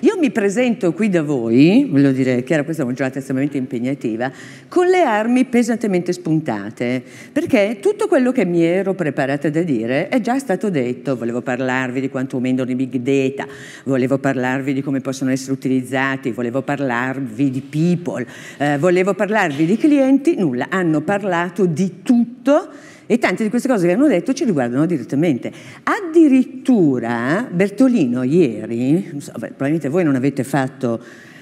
Io mi presento qui da voi, voglio dire, Chiara, questa è una giornata estremamente impegnativa, con le armi pesantemente spuntate, perché tutto quello che mi ero preparata da dire è già stato detto. Volevo parlarvi di quanto aumentano i big data, volevo parlarvi di come possono essere utilizzati, volevo parlarvi di people, eh, volevo parlarvi di clienti, nulla, hanno parlato di tutto e tante di queste cose che hanno detto ci riguardano direttamente. Addirittura Bertolino ieri, so, probabilmente voi non, fatto,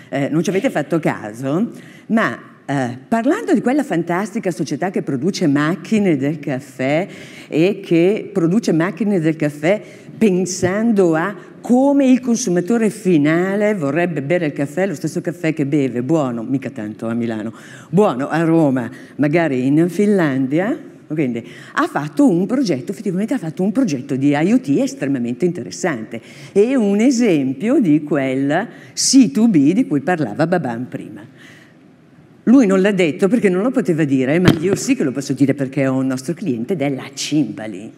eh, non ci avete fatto caso, ma Uh, parlando di quella fantastica società che produce macchine del caffè e che produce macchine del caffè pensando a come il consumatore finale vorrebbe bere il caffè, lo stesso caffè che beve, buono, mica tanto a Milano, buono a Roma, magari in Finlandia, quindi ha fatto un progetto, effettivamente ha fatto un progetto di IoT estremamente interessante e un esempio di quel C2B di cui parlava Baban prima. Lui non l'ha detto perché non lo poteva dire, ma io sì che lo posso dire perché ho un nostro cliente ed è la Cimbali.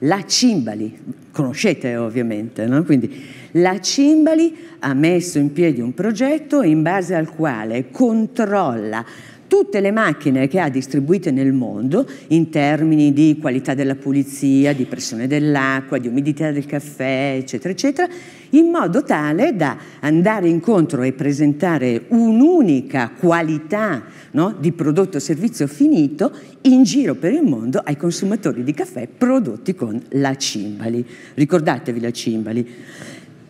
La Cimbali, conoscete ovviamente, no? Quindi la Cimbali ha messo in piedi un progetto in base al quale controlla tutte le macchine che ha distribuite nel mondo in termini di qualità della pulizia, di pressione dell'acqua, di umidità del caffè, eccetera, eccetera, in modo tale da andare incontro e presentare un'unica qualità no, di prodotto servizio finito in giro per il mondo ai consumatori di caffè prodotti con la Cimbali. Ricordatevi la Cimbali.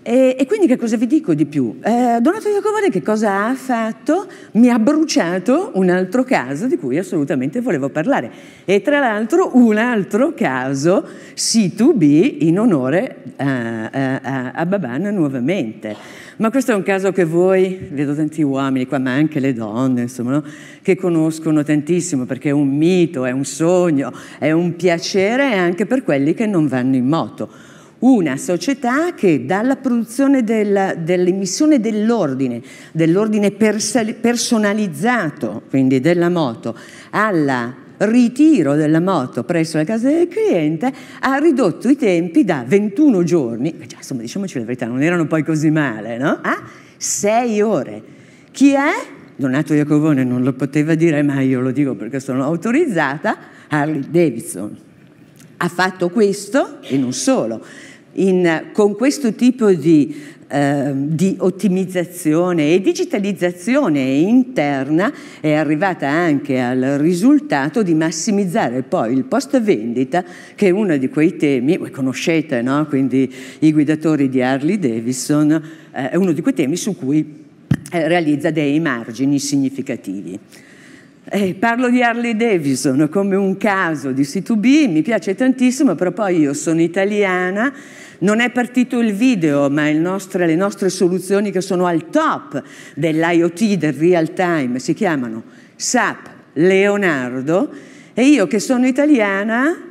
E, e, quindi che cosa vi dico di più? Eh, Donato Iacovone che cosa ha fatto? Mi ha bruciato un altro caso di cui assolutamente volevo parlare. E tra l'altro un altro caso C2B in onore eh, eh, a, a, a Babana nuovamente. Ma questo è un caso che voi, vedo tanti uomini qua, ma anche le donne, insomma, no? che conoscono tantissimo perché è un mito, è un sogno, è un piacere anche per quelli che non vanno in moto una società che dalla produzione del, dell'emissione dell'ordine, dell'ordine personalizzato, quindi della moto, al ritiro della moto presso la casa del cliente, ha ridotto i tempi da 21 giorni, già, insomma diciamoci la verità, non erano poi così male, no? a 6 ore. Chi è? Donato Iacovone non lo poteva dire, ma io lo dico perché sono autorizzata, Harley Davidson ha fatto questo e non solo. In, con questo tipo di, eh, di, ottimizzazione e digitalizzazione interna è arrivata anche al risultato di massimizzare poi il post vendita che è uno di quei temi, voi conoscete no? quindi i guidatori di Harley Davidson, eh, è uno di quei temi su cui eh, realizza dei margini significativi. Eh, parlo di Harley Davidson come un caso di C2B, mi piace tantissimo, però poi io sono italiana, non è partito il video, ma il nostre, le nostre soluzioni che sono al top dell'IoT, del real time, si chiamano SAP Leonardo e io che sono italiana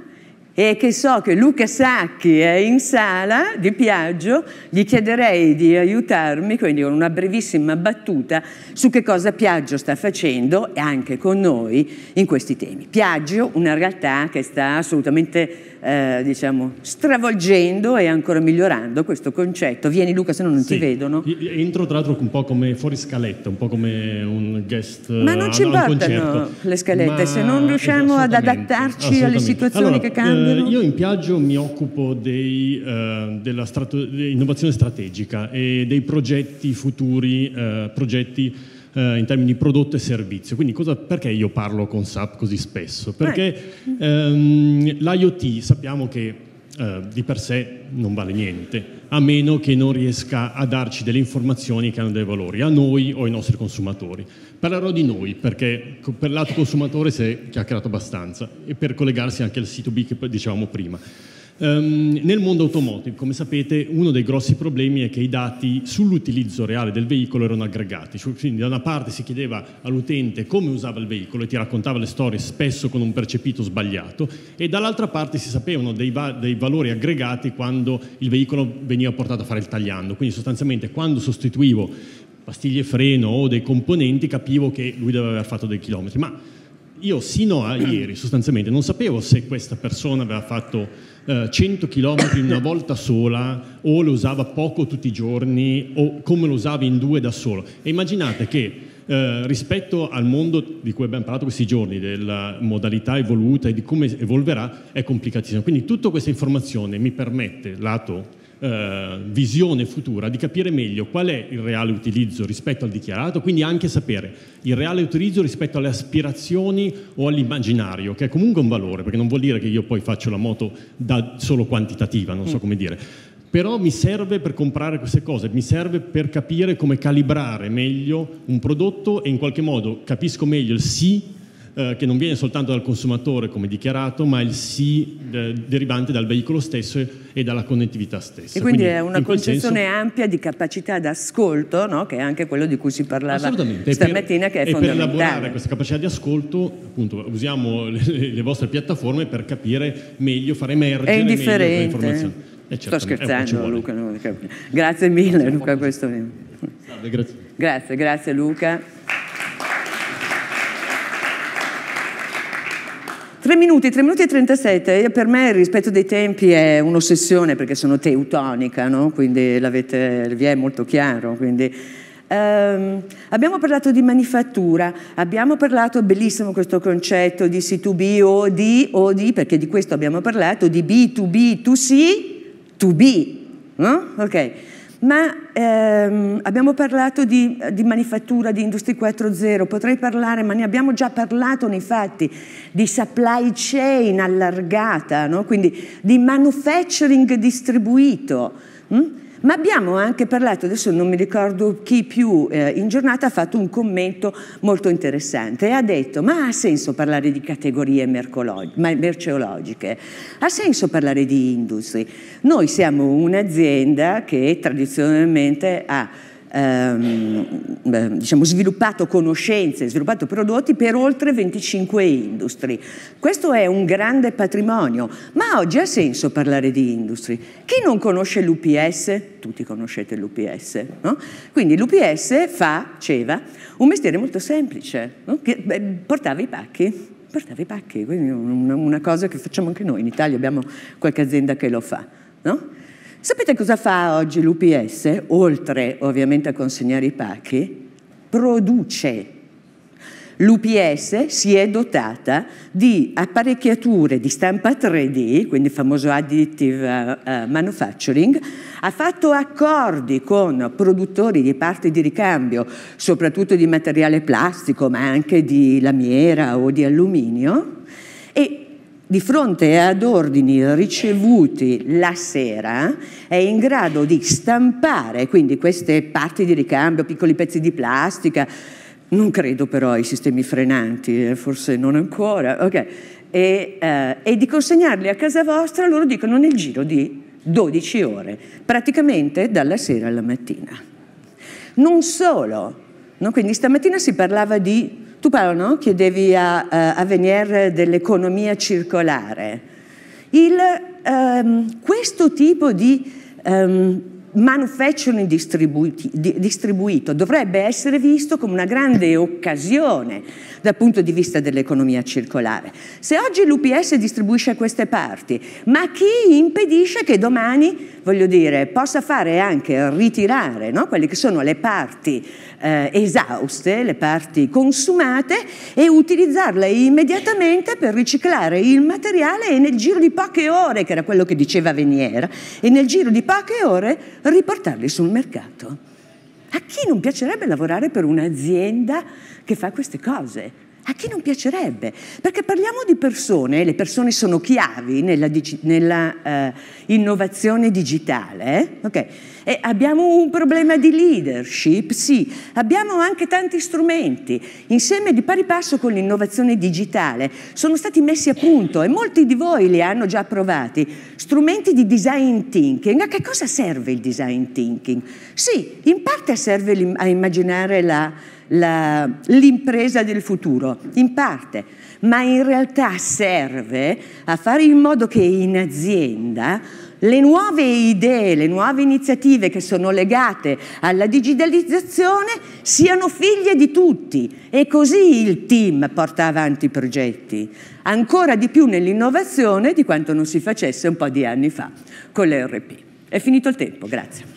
e che so che Luca Sacchi è in sala di Piaggio, gli chiederei di aiutarmi, quindi con una brevissima battuta, su che cosa Piaggio sta facendo e anche con noi in questi temi. Piaggio, una realtà che sta assolutamente eh, diciamo, stravolgendo e ancora migliorando questo concetto. Vieni Luca, se no non sì. ti vedono. Entro tra l'altro un po' come fuori scaletta, un po' come un guest. Ma non eh, ci importano le scalette, Ma... se non riusciamo ad adattarci alle situazioni allora, che cambiano. Eh, io in Piaggio mi occupo dei, eh, della strato- dell'innovazione strategica e dei progetti futuri, eh, progetti eh, in termini di prodotto e servizio. Quindi cosa, perché io parlo con SAP così spesso? Perché eh. ehm, l'IoT sappiamo che eh, di per sé non vale niente, a meno che non riesca a darci delle informazioni che hanno dei valori, a noi o ai nostri consumatori. Parlerò di noi, perché per lato consumatore si è chiacchierato abbastanza, e per collegarsi anche al sito B che dicevamo prima. Um, nel mondo automotive, come sapete, uno dei grossi problemi è che i dati sull'utilizzo reale del veicolo erano aggregati, Cioè, quindi da una parte si chiedeva all'utente come usava il veicolo e ti raccontava le storie spesso con un percepito sbagliato e dall'altra parte si sapevano dei, va- dei valori aggregati quando il veicolo veniva portato a fare il tagliando, quindi sostanzialmente quando sostituivo pastiglie freno o dei componenti capivo che lui doveva aver fatto dei chilometri, ma io sino a ieri sostanzialmente non sapevo se questa persona aveva fatto eh, 100 km in una volta sola o lo usava poco tutti i giorni o come lo usava in due da solo. E immaginate che eh, rispetto al mondo di cui abbiamo parlato questi giorni, della modalità evoluta e di come evolverà, è complicatissimo. Quindi tutta questa informazione mi permette, lato eh, visione futura di capire meglio qual è il reale utilizzo rispetto al dichiarato, quindi anche sapere il reale utilizzo rispetto alle aspirazioni o all'immaginario, che è comunque un valore, perché non vuol dire che io poi faccio la moto da solo quantitativa, non so mm. come dire. Però mi serve per comprare queste cose, mi serve per capire come calibrare meglio un prodotto e in qualche modo capisco meglio il sì eh, che non viene soltanto dal consumatore come dichiarato, ma il sì eh, derivante dal veicolo stesso e dalla connettività stessa. E quindi, quindi è una concezione senso... ampia di capacità d'ascolto, no? che è anche quello di cui si parlava stamattina, per, che è e fondamentale. per elaborare questa capacità di ascolto, appunto, usiamo le, le vostre piattaforme per capire meglio, far emergere meglio le informazioni. Eh, Sto eh, scherzando, Luca. No, grazie mille, grazie Luca. Questo... Salve, grazie. grazie, grazie, Luca. Tre minuti, tre minuti e 37, per me il rispetto dei tempi è un'ossessione perché sono teutonica, no? quindi l'avete, vi è molto chiaro. Quindi, ehm, abbiamo parlato di manifattura, abbiamo parlato, bellissimo questo concetto di C2B o di, o di, perché di questo abbiamo parlato, di B2B, 2C, 2B. No? Ok. Ma ehm, abbiamo parlato di, di, manifattura, di Industria 4.0, potrei parlare, ma ne abbiamo già parlato nei fatti, di supply chain allargata, no? quindi di manufacturing distribuito. Hm? Ma abbiamo anche parlato, adesso non mi ricordo chi più eh, in giornata ha fatto un commento molto interessante e ha detto ma ha senso parlare di categorie merceologiche? Ha senso parlare di industry? Noi siamo un'azienda che tradizionalmente ha ehm, diciamo, sviluppato conoscenze, sviluppato prodotti per oltre 25 industrie. Questo è un grande patrimonio, ma oggi ha senso parlare di industrie. Chi non conosce l'UPS? Tutti conoscete l'UPS, no? Quindi l'UPS fa, faceva un mestiere molto semplice, no? che beh, portava i pacchi portava i pacchi, quindi una cosa che facciamo anche noi in Italia, abbiamo qualche azienda che lo fa. No? Sapete cosa fa oggi l'UPS? Oltre ovviamente a consegnare i pacchi, produce. L'UPS si è dotata di apparecchiature di stampa 3D, quindi il famoso additive eh, eh, manufacturing, ha fatto accordi con produttori di parti di ricambio, soprattutto di materiale plastico, ma anche di lamiera o di alluminio, di fronte ad ordini ricevuti la sera è in grado di stampare quindi queste parti di ricambio, piccoli pezzi di plastica, non credo però ai sistemi frenanti, eh, forse non ancora, okay. e, eh, e di consegnarli a casa vostra, loro dicono nel giro di 12 ore, praticamente dalla sera alla mattina. Non solo, no? quindi stamattina si parlava di tu Paolo no? chiedevi a, eh, a, a dell'economia circolare. Il, um, questo tipo di um, manufacturing distribuito dovrebbe essere visto come una grande occasione dal punto di vista dell'economia circolare. Se oggi l'UPS distribuisce queste parti, ma chi impedisce che domani, voglio dire, possa fare anche ritirare no? quelle che sono le parti eh, esauste, le parti consumate e utilizzarle immediatamente per riciclare il materiale e nel giro di poche ore, che era quello che diceva Veniera, e nel giro di poche ore riportarli sul mercato. A chi non piacerebbe lavorare per un'azienda che fa queste cose? A chi non piacerebbe? Perché parliamo di persone, le persone sono chiavi nell'innovazione eh, digitale, eh? okay. e abbiamo un problema di leadership, sì, abbiamo anche tanti strumenti, insieme di pari passo con l'innovazione digitale, sono stati messi a punto e molti di voi li hanno già provati, strumenti di design thinking. A che cosa serve il design thinking? Sì, in parte serve a immaginare la l'impresa del futuro, in parte, ma in realtà serve a fare in modo che in azienda le nuove idee, le nuove iniziative che sono legate alla digitalizzazione siano figlie di tutti e così il team porta avanti i progetti, ancora di più nell'innovazione di quanto non si facesse un po' di anni fa con l'ERP. È finito il tempo, grazie.